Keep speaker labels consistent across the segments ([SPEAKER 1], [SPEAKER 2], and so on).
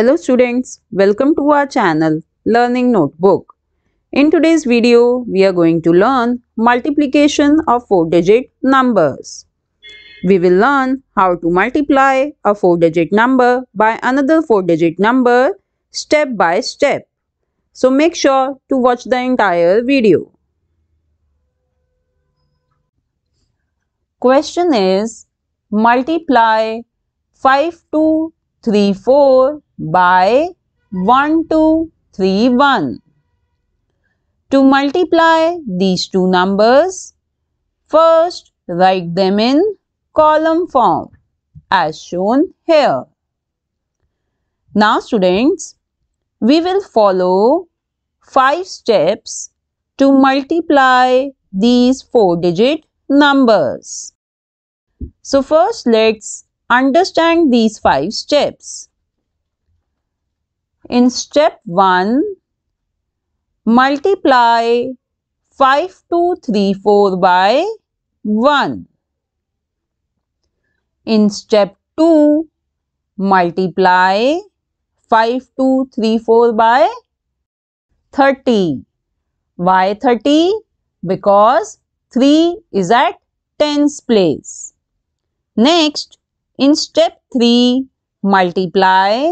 [SPEAKER 1] Hello students, welcome to our channel Learning Notebook. In today's video, we are going to learn multiplication of 4-digit numbers. We will learn how to multiply a 4-digit number by another 4-digit number step by step. So make sure to watch the entire video. Question is multiply 5 to 3, 4 by 1, 2, 3, 1. To multiply these two numbers, first write them in column form as shown here. Now students, we will follow 5 steps to multiply these 4 digit numbers. So first let's Understand these five steps. In step 1, multiply 5, 2, 3, 4 by 1. In step 2, multiply 5, 2, 3, 4 by 30. Why 30? Because 3 is at tens place. Next, in step 3, multiply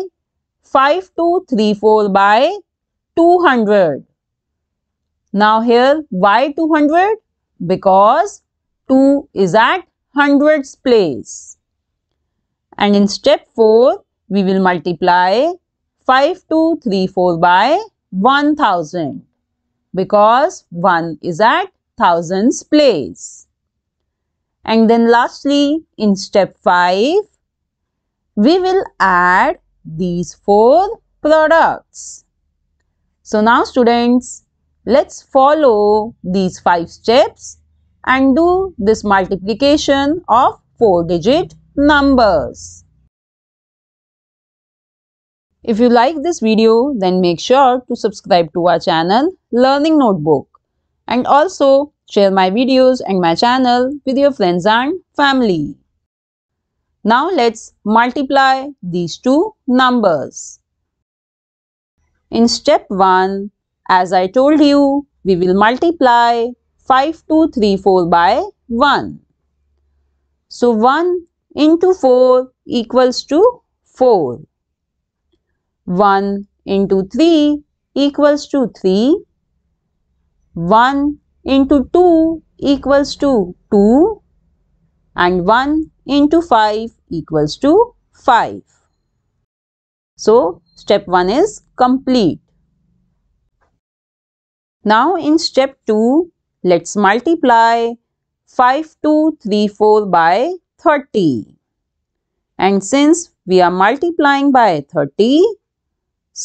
[SPEAKER 1] 5234 by 200. Now here, why 200? Because 2 is at hundreds place. And in step 4, we will multiply 5234 by 1000 because 1 is at thousands place. And then lastly, in step 5, we will add these four products. So now students, let's follow these five steps and do this multiplication of four digit numbers. If you like this video, then make sure to subscribe to our channel Learning Notebook and also Share my videos and my channel with your friends and family. Now let's multiply these two numbers. In step 1, as I told you, we will multiply 5234 by 1. So 1 into 4 equals to 4. 1 into 3 equals to 3. 1 into 2 equals to 2 and 1 into 5 equals to 5. So, step 1 is complete. Now, in step 2, let's multiply 5234 by 30. And since we are multiplying by 30,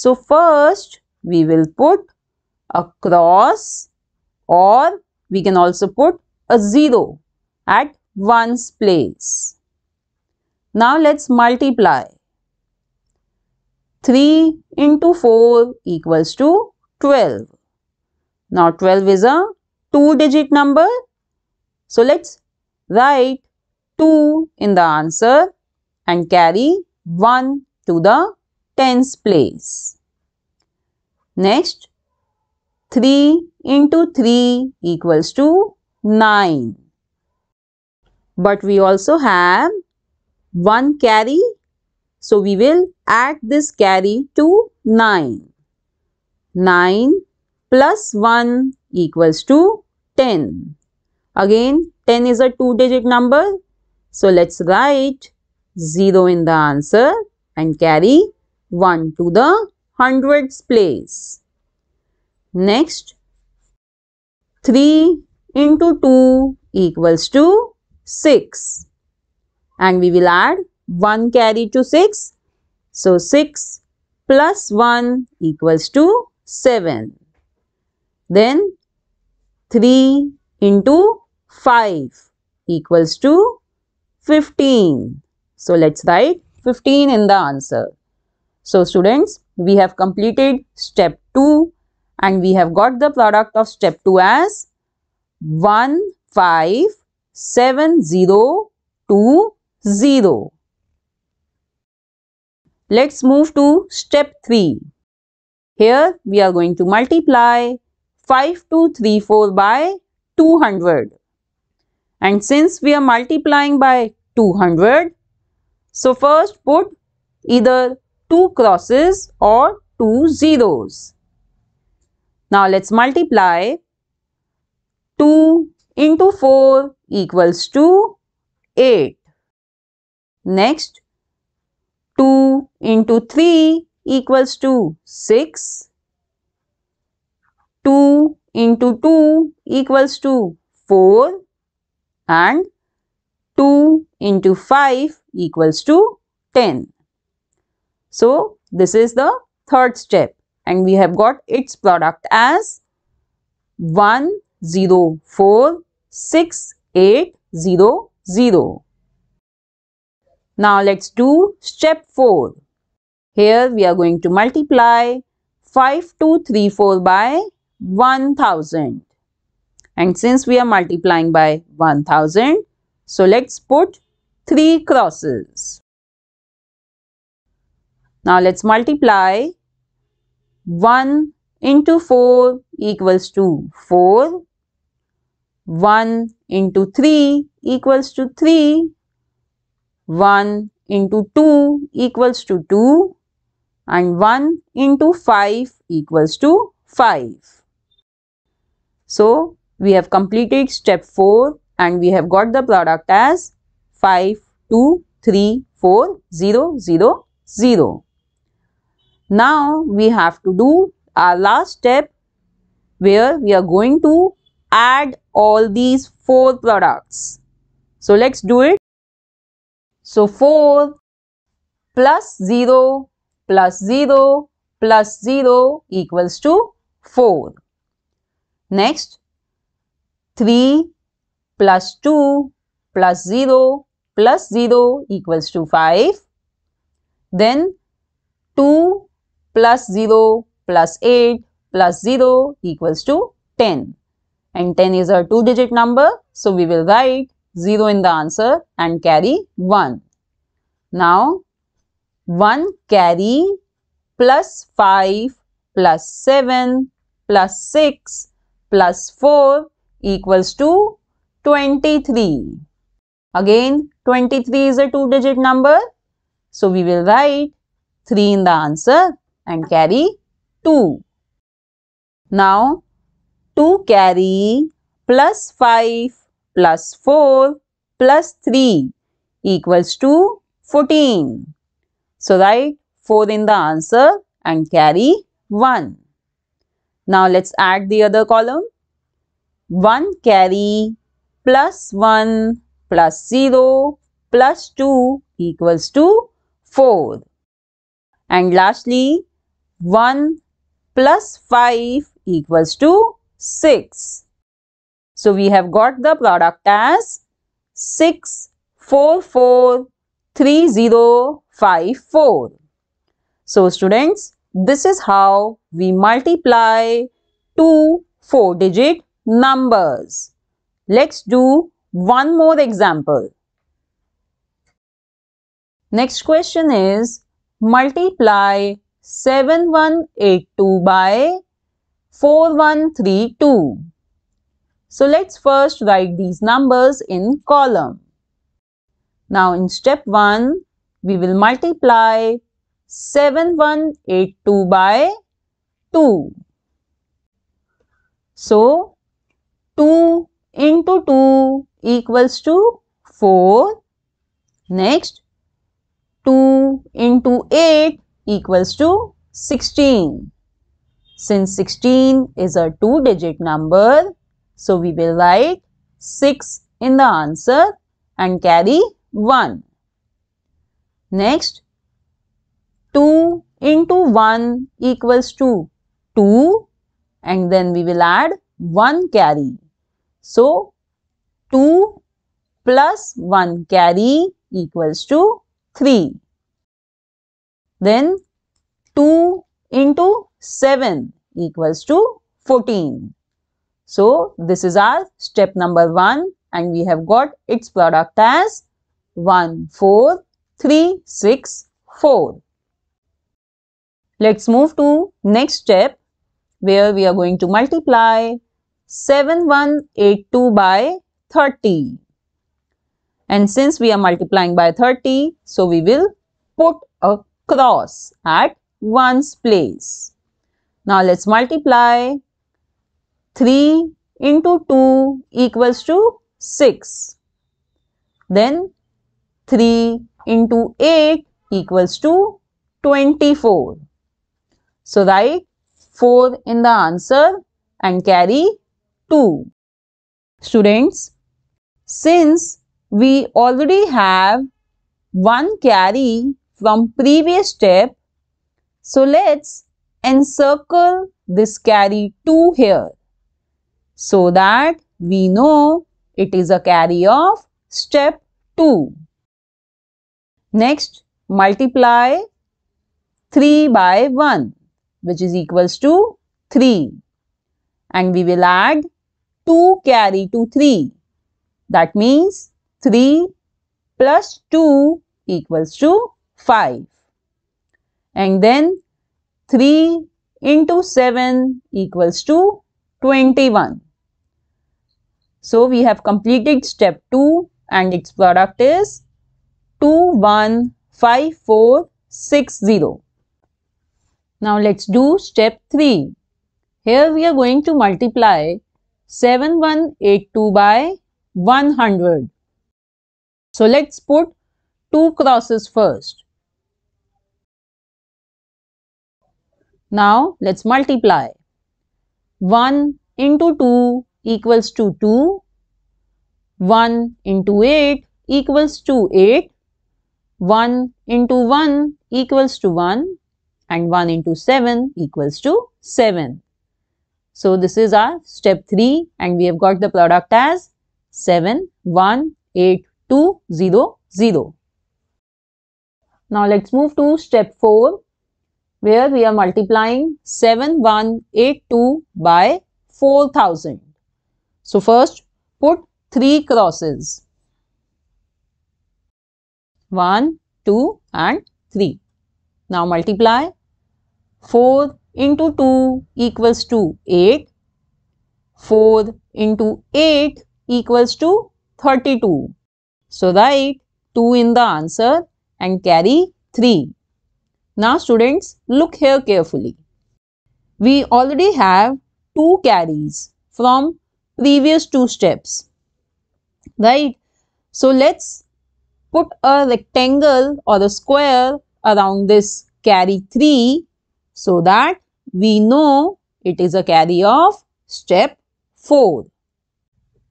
[SPEAKER 1] so first we will put a cross or we can also put a 0 at 1's place. Now let's multiply. 3 into 4 equals to 12. Now 12 is a 2 digit number. So let's write 2 in the answer and carry 1 to the tens place. Next, 3 into 3 equals to 9. But we also have 1 carry. So, we will add this carry to 9. 9 plus 1 equals to 10. Again, 10 is a two-digit number. So, let's write 0 in the answer and carry 1 to the hundreds place. Next, 3 into 2 equals to 6. And we will add 1 carry to 6. So, 6 plus 1 equals to 7. Then 3 into 5 equals to 15. So, let's write 15 in the answer. So, students, we have completed step 2 and we have got the product of step 2 as 157020. Let's move to step 3. Here we are going to multiply 5234 by 200. And since we are multiplying by 200, so first put either 2 crosses or 2 zeros. Now let's multiply 2 into 4 equals to 8. Next 2 into 3 equals to 6. 2 into 2 equals to 4 and 2 into 5 equals to 10. So, this is the third step and we have got its product as 1046800. Now let's do step 4. Here we are going to multiply 5234 by 1000. And since we are multiplying by 1000, so let's put 3 crosses. Now let's multiply 1 into 4 equals to 4. 1 into 3 equals to 3. 1 into 2 equals to 2 and 1 into 5 equals to 5. So, we have completed step 4 and we have got the product as 5, 2, 3, 4, 0, 0, 0. Now we have to do our last step where we are going to add all these four products. So let's do it. So 4 plus 0 plus 0 plus 0 equals to 4. Next 3 plus 2 plus 0 plus 0 equals to 5. Then 2 plus 0 plus 8 plus 0 equals to 10. And 10 is a two digit number. So we will write 0 in the answer and carry 1. Now 1 carry plus 5 plus 7 plus 6 plus 4 equals to 23. Again 23 is a two digit number. So we will write 3 in the answer and carry 2. Now 2 carry plus 5 plus 4 plus 3 equals to 14. So write 4 in the answer and carry 1. Now let's add the other column. 1 carry plus 1 plus 0 plus 2 equals to 4. And lastly, 1 plus 5 equals to 6. So we have got the product as 6443054. So students, this is how we multiply two four-digit numbers. Let's do one more example. Next question is multiply 7182 by 4132. So let's first write these numbers in column. Now in step 1, we will multiply 7182 by 2. So 2 into 2 equals to 4. Next 2 into 8 equals to 16. Since 16 is a two digit number, so we will write 6 in the answer and carry 1. Next, 2 into 1 equals to 2 and then we will add 1 carry. So, 2 plus 1 carry equals to 3. Then 2 into 7 equals to 14. So this is our step number 1 and we have got its product as 1, 4, 3, 6, 4. Let's move to next step where we are going to multiply 7182 by 30. And since we are multiplying by 30, so we will put a cross at one's place. Now let's multiply 3 into 2 equals to 6. Then 3 into 8 equals to 24. So write 4 in the answer and carry 2. Students, since we already have one carry from previous step. So let's encircle this carry 2 here so that we know it is a carry of step 2. Next multiply 3 by 1 which is equals to 3 and we will add 2 carry to 3 that means 3 plus 2 equals to 5 and then 3 into 7 equals to 21. So we have completed step 2 and its product is 215460. Now let's do step 3. Here we are going to multiply 7182 by 100. So let's put two crosses first. Now let's multiply. 1 into 2 equals to 2. 1 into 8 equals to 8. 1 into 1 equals to 1 and 1 into 7 equals to 7. So, this is our step 3 and we have got the product as 7, 1, 8, 2, 0, 0. Now, let's move to step 4 where we are multiplying 7182 by 4000. So first put 3 crosses 1, 2 and 3. Now multiply 4 into 2 equals to 8, 4 into 8 equals to 32. So write 2 in the answer and carry 3. Now students, look here carefully. We already have two carries from previous two steps, right? So let's put a rectangle or a square around this carry 3 so that we know it is a carry of step 4.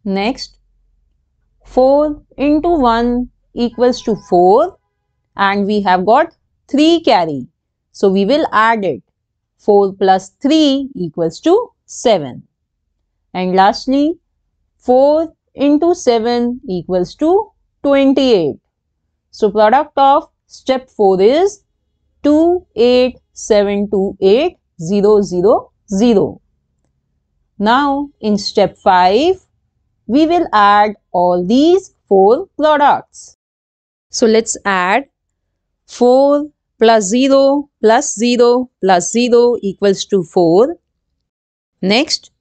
[SPEAKER 1] Next, 4 into 1 equals to 4 and we have got 3 carry. So we will add it. 4 plus 3 equals to 7. And lastly, 4 into 7 equals to 28. So product of step 4 is 2872800. Now in step 5, we will add all these 4 products. So let's add 4 plus 0 plus 0 plus 0 equals to 4. Next,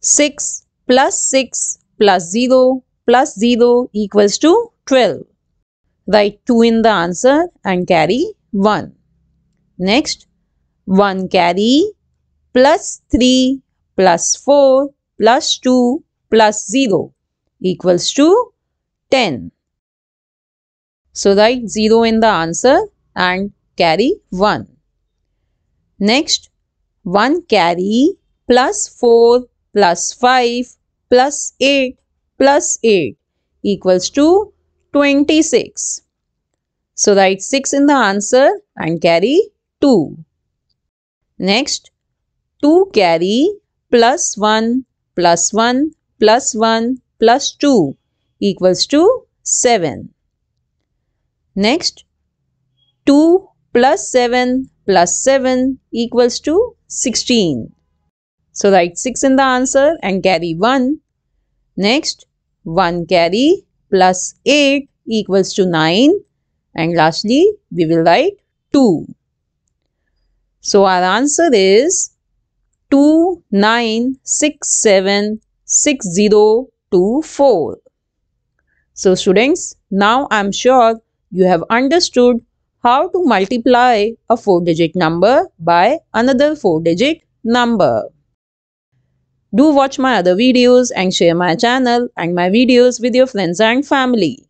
[SPEAKER 1] 6 plus 6 plus 0 plus 0 equals to 12. Write 2 in the answer and carry 1. Next, 1 carry plus 3 plus 4 plus 2 plus 0 equals to 10. So write 0 in the answer and carry 1. Next, 1 carry plus 4 plus 5 plus 8 plus 8 equals to 26. So write 6 in the answer and carry 2. Next, 2 carry plus 1 plus 1 plus 1 plus 2 equals to 7. Next, 2 plus 7 plus 7 equals to 16. So write 6 in the answer and carry 1. Next 1 carry plus 8 equals to 9 and lastly we will write 2. So our answer is 4. So students, now I'm sure you have understood how to multiply a 4-digit number by another 4-digit number. Do watch my other videos and share my channel and my videos with your friends and family.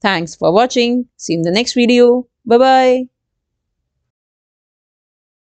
[SPEAKER 1] Thanks for watching. See you in the next video. Bye-bye.